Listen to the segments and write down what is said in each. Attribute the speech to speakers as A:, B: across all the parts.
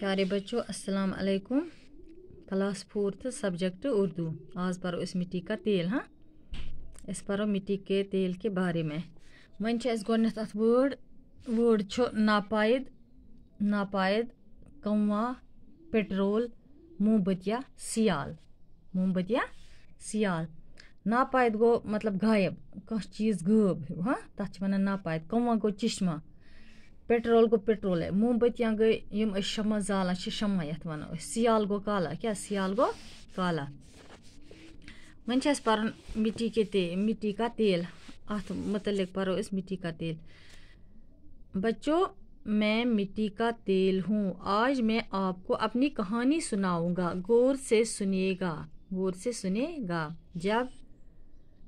A: प्यारे बच्चों अस्सलाम वालेकुम क्लास फोर्थ सब्जेक्ट उर्दू आज पढ़ो इस मिट्टी का तेल हाँ इस पढ़ो मिट्टी के तेल के बारे में वन गोनेत अत वर्ड वर्ड नापायद नापायद कौवा पेट्रोल मोमबतिया सियाल मोमबतिया सियाल नापायद गो मतलब गायब कह चीज़ गायब हाँ तथा वन नापायद कौवा गो चश्मा پیٹرول گوٚو پیٹرولے مومبٔتیاں گٔے یِم أسۍ شمع زالان چھِ شمع یَتھ وَنو أسۍ سِیال گوٚو کالا کیٛاہ سِیال گوٚو کالا وۄنۍ چھِ اَسہِ پَرُن مِٹی کے تیل مِٹی کا تیل اَتھ متعلق پَرو أسۍ مِٹی کا تیل बच्चों मैं मिट्टी का तेल हूँ आज मैं आपको अपनी कहानी सुनाऊंगा गौर से सुनिएगा गौर से सुनेगा जब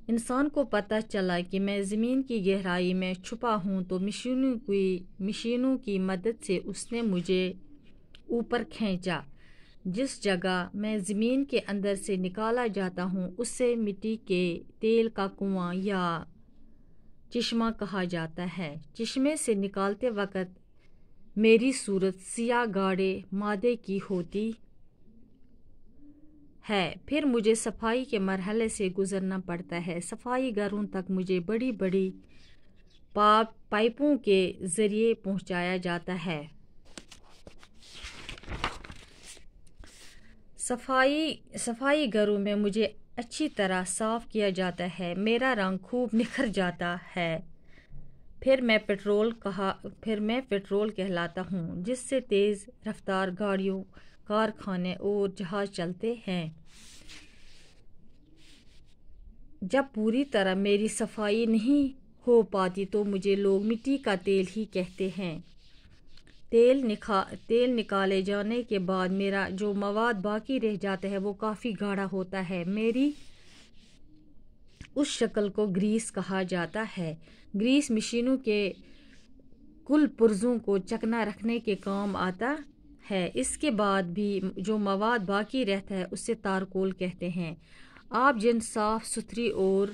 A: इंसान को पता चला कि मैं ज़मीन की गहराई में छुपा हूँ तो मशीनों की मशीनों की मदद से उसने मुझे ऊपर खींचा जिस जगह मैं ज़मीन के अंदर से निकाला जाता हूँ उससे मिट्टी के तेल का कुआं या चश्मा कहा जाता है चश्मे से निकालते वक्त मेरी सूरत सिया गाढ़े मादे की होती है फिर मुझे सफाई के मरहले से गुज़रना पड़ता है सफाई घरों तक मुझे बड़ी बड़ी पाप पाइपों के ज़रिए पहुंचाया जाता है सफाई सफाई घरों में मुझे अच्छी तरह साफ़ किया जाता है मेरा रंग खूब निखर जाता है फिर मैं पेट्रोल कहा फिर मैं पेट्रोल कहलाता हूँ जिससे तेज़ रफ्तार गाड़ियों कारखाने और जहाज चलते हैं जब पूरी तरह मेरी सफाई नहीं हो पाती तो मुझे लोग मिट्टी का तेल ही कहते हैं तेल निका तेल निकाले जाने के बाद मेरा जो मवाद बाकी रह जाता है वो काफ़ी गाढ़ा होता है मेरी उस शक्ल को ग्रीस कहा जाता है ग्रीस मशीनों के कुल पुर्जों को चकना रखने के काम आता है इसके बाद भी जो मवाद बाकी रहता है उससे तारकोल कहते हैं आप जिन साफ़ सुथरी और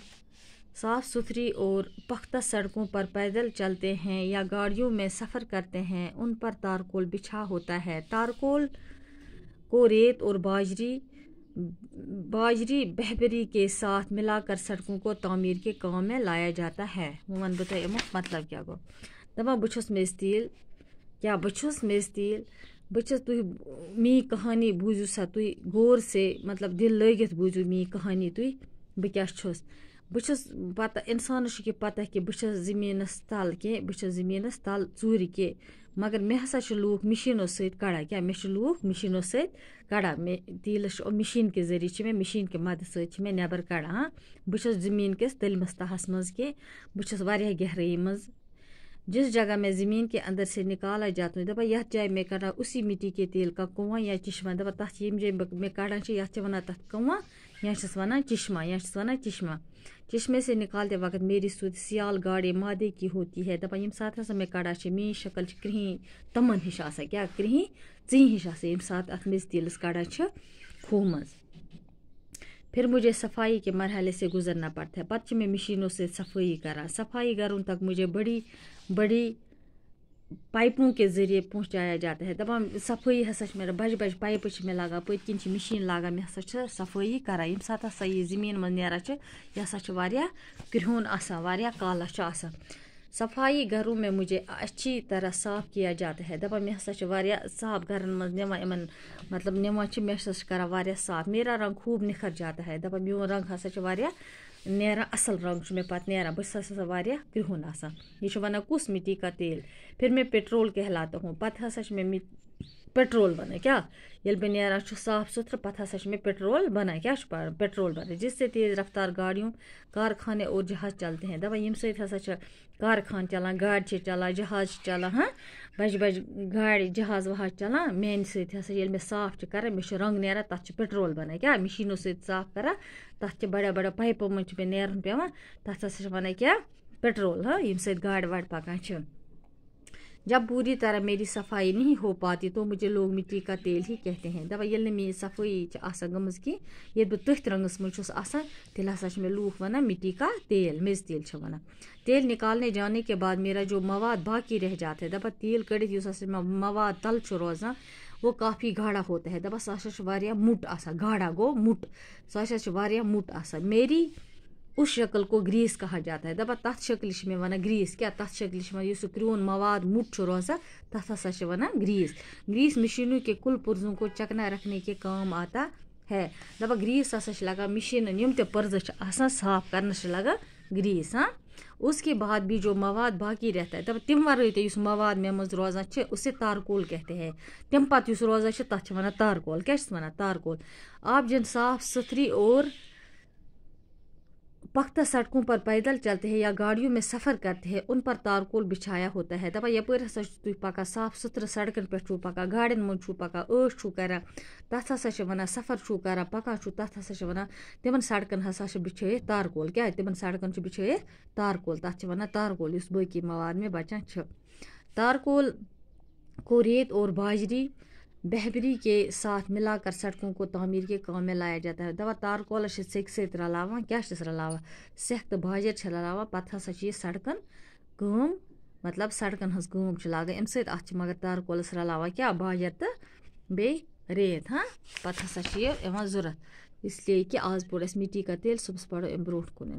A: साफ़ सुथरी और पख्ता सड़कों पर पैदल चलते हैं या गाड़ियों में सफ़र करते हैं उन पर तारकोल बिछा होता है तारकोल को रेत और बाजरी बाजरी बहबरी के साथ मिलाकर सड़कों को तमीर के काम में लाया जाता है मुमन बताइए मतलब क्या गो दवा बुछस मेज तील क्या बुछस मेज तील بہٕ چھَس تُہۍ میٛٲنۍ کہانی بوٗزِو سا تُہۍ غور سے مطلب دِل لٲگِتھ بوٗزِو میٛٲنۍ کہانی تُہۍ بہٕ کیٛاہ چھُس بہٕ چھَس پَتہ اِنسانَس چھُ یہِ پَتہ کہِ بہٕ چھَس زٔمیٖنَس تَل کیٚنٛہہ بہٕ چھَس زٔمیٖنَس تَل ژوٗرِ کیٚنٛہہ مگر مےٚ ہسا چھِ لوٗکھ مِشیٖنو سۭتۍ کَڑان کیٛاہ مےٚ چھِ لوٗکھ مِشیٖنو سۭتۍ کَڑان مےٚ تیٖلَس چھِ مِشیٖن کہِ ذٔریعہِ چھِ مےٚ مِشیٖن کہِ مَدتہٕ سۭتۍ چھِ مےٚ نٮ۪بَر کَڑان بہٕ چھَس زٔمیٖن کِس تٔلمِس تہَس منٛز کیٚنٛہہ بہٕ چھَس واریاہ گہرٲیی منٛز जिस जगह में ज़मीन के अंदर से निकाला जाता दबा यथ जाए मैं कड़ा उसी मिट्टी के तेल का कुआँ या चश्मा दबा तथ यम जाए मे कड़ान ये वन तथ कुआं या वन चश्मा या वन चश्मा चश्मे से निकालते वक्त मेरी सूद सियाल गाड़ी मादे की होती है दपा यम सा मैं मे कड़ा मे शक्ल करहीं तमन हिश क्या करहीं ची हिश ये सा अत मज तिलस कड़ा खूह मज फिर मुझे सफाई के मरहले से गुजरना पड़ता है पच में मशीनों से सफाई करा सफाई घरों तक मुझे बड़ी बड़ी पाइपों के ज़रिए पहुँचाया जाता है दपान सफाई हसा मेरा बज बज पाइप मे लागान कि मशीन लगा मे हसा सफाई करा ये सात हसा यह जमीन मज ना यह हसा वह कालस सफाई घरों में मुझे अच्छी तरह साफ किया जाता है दपा मे हसा साफ घर मे इन मतलब निवान मे हसा साफ मेरा रंग खूब निखर जाता है दपा मोन रंग हसा हाँ नेरान असल रंग मे पे ना बस आसान यह वन कस मिट्टी का तेल फिर मैं पेट्रोल कहलाता हूँ पे हसा मैं पेट्रोल बने क्या ये बे ना साफ सुथर पत् हा पेट्रोल बना क्या पेट्रोल बना जिससे तेज़ रफ्तार गाड़ियों कारखाने और जहाज चलते हैं दपा यम सा कारखान चलान गाड़ चलान जहाज चलान हाँ बज बज गाड़ जहाज वहाज चलान मे सत मे साफ कर मे रंग ना तथा पेट्रोल बना क्या मशीनों साफ कर तथा बड़ा बड़ा पाइपों मे ना नुन पे वन हाँ? क्या पेट्रोल हाँ ये यम साड़ वाड़ पकान जब पूरी तरह मेरी सफाई नहीं हो पाती तो मुझे लोग मिट्टी का तेल ही कहते हैं दवा ये मे सफाई गम ये बह तथ रंग मा तेल हसा मे लूख वन मिट्टी का तेल मेज तेल वन तेल निकालने जाने के बाद मेरा जो मवाद बाकी रह जाता है दपा तेल कड़ित मवाद तल रोजान वो काफ़ी गाढ़ा होता है दपा सह मुट गाढ़ा गो मुट सह मुट मेरी उस शक्ल को ग्रीस कहा जाता है दपा तथ शक्ल में वन ग्रीस क्या तथ शक्ल में इस क्रोन मवाद मुठ रोजा तथ हसा वन ग्रीस ग्रीस मशीन के कुल पुर्जों को चकना रखने के काम आता है दपा ग्रीस हसा लगान मशीन यम तर्ज साफ कर लगान ग्रीस हाँ उसके बाद भी जो मवाद बाकी रहता है तब तम वर ते मवाद मे मज रोजान उसे तारकोल कहते हैं तम पत रोजा तथा वन तारकोल क्या वन तारकोल आप जिन साफ सुथरी और पख्ता सड़कों पर पैदल चलते हैं या गाड़ियों में सफ़र करते हैं उन पर तारकोल बिछाया होता है दपा यपर हसा तुम पकान साफ सुथर सड़कन पे पकान गाड़न मन पकान ऐश कर तथ हसा वन सफ़र कर पकान तथ हसा वन तिम सड़कन हसा बिछित तारकोल क्या तिमन सड़कन बिछे तारकोल तथा वन तारकोल बाकी मवाद में बचान तारकोल कोरीत और बाजरी बहबरी के साथ मिलाकर सड़कों को तमीर के काम में लाया जाता है दवा तारकोल सिख से रलावान क्या रलावान सेख तो बाजर रलावान पत् हसा ये सड़कन कम मतलब सड़कन हज कम लागान अम सत मगर तारकोलस रलावान क्या बाजर तो बे रेत हाँ पत् हसा ये जरूरत इसलिए कि आज पोड़ मिट्टी का तेल सुबह पड़ो अम ब्रोह कुन